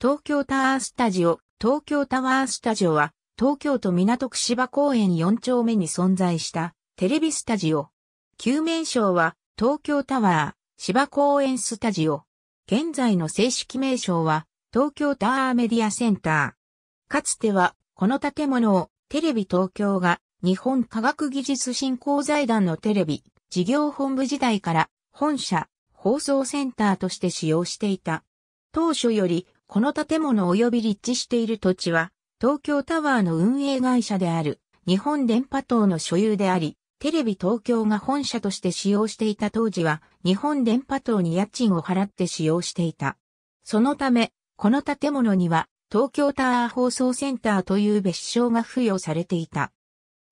東京タワースタジオ、東京タワースタジオは、東京都港区芝公園4丁目に存在したテレビスタジオ。旧名称は、東京タワー、芝公園スタジオ。現在の正式名称は、東京タワーメディアセンター。かつては、この建物を、テレビ東京が、日本科学技術振興財団のテレビ、事業本部時代から、本社、放送センターとして使用していた。当初よりこの建物及び立地している土地は、東京タワーの運営会社である日本電波塔の所有であり、テレビ東京が本社として使用していた当時は、日本電波塔に家賃を払って使用していた。そのため、この建物には、東京タワー放送センターという別称が付与されていた。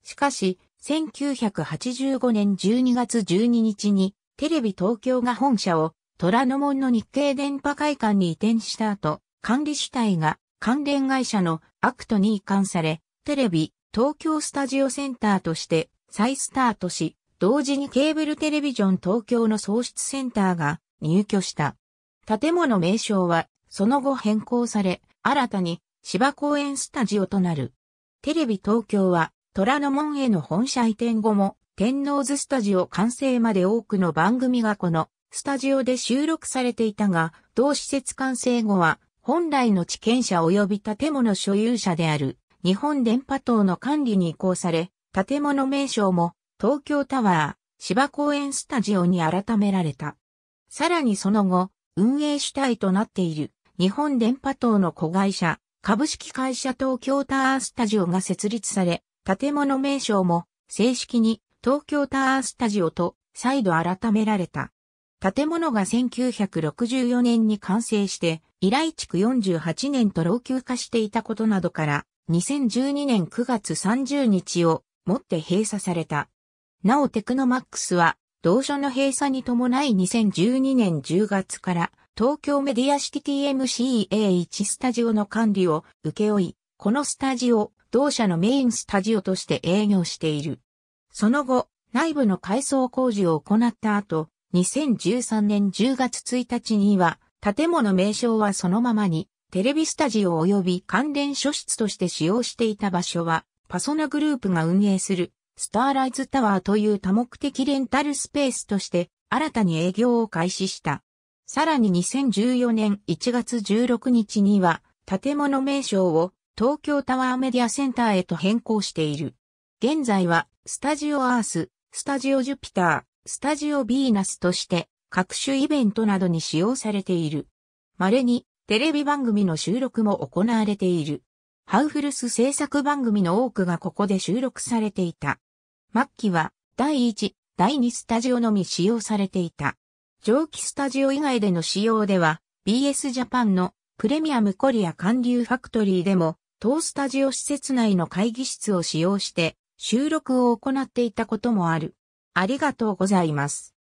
しかし、1985年12月12日に、テレビ東京が本社を、虎ノ門の日経電波会館に移転した後、管理主体が関連会社のアクトに移管され、テレビ、東京スタジオセンターとして再スタートし、同時にケーブルテレビジョン東京の創出センターが入居した。建物名称はその後変更され、新たに芝公園スタジオとなる。テレビ東京は虎ノ門への本社移転後も天王洲スタジオ完成まで多くの番組がこのスタジオで収録されていたが、同施設完成後は本来の地権者及び建物所有者である日本電波塔の管理に移行され、建物名称も東京タワー、芝公園スタジオに改められた。さらにその後、運営主体となっている日本電波塔の子会社、株式会社東京タワースタジオが設立され、建物名称も正式に東京タワースタジオと再度改められた。建物が1964年に完成して依頼築48年と老朽化していたことなどから、2012年9月30日をもって閉鎖された。なおテクノマックスは、同所の閉鎖に伴い2012年10月から東京メディアシティ TMCA1 スタジオの管理を受け負い、このスタジオ、同社のメインスタジオとして営業している。その後、内部の改装工事を行った後、2013年10月1日には、建物名称はそのままに、テレビスタジオ及び関連書室として使用していた場所は、パソナグループが運営する、スターライズタワーという多目的レンタルスペースとして、新たに営業を開始した。さらに2014年1月16日には、建物名称を東京タワーメディアセンターへと変更している。現在は、スタジオアース、スタジオジュピター、スタジオビーナスとして、各種イベントなどに使用されている。稀にテレビ番組の収録も行われている。ハウフルス制作番組の多くがここで収録されていた。末期は第1、第2スタジオのみ使用されていた。蒸気スタジオ以外での使用では BS ジャパンのプレミアムコリア韓流ファクトリーでも当スタジオ施設内の会議室を使用して収録を行っていたこともある。ありがとうございます。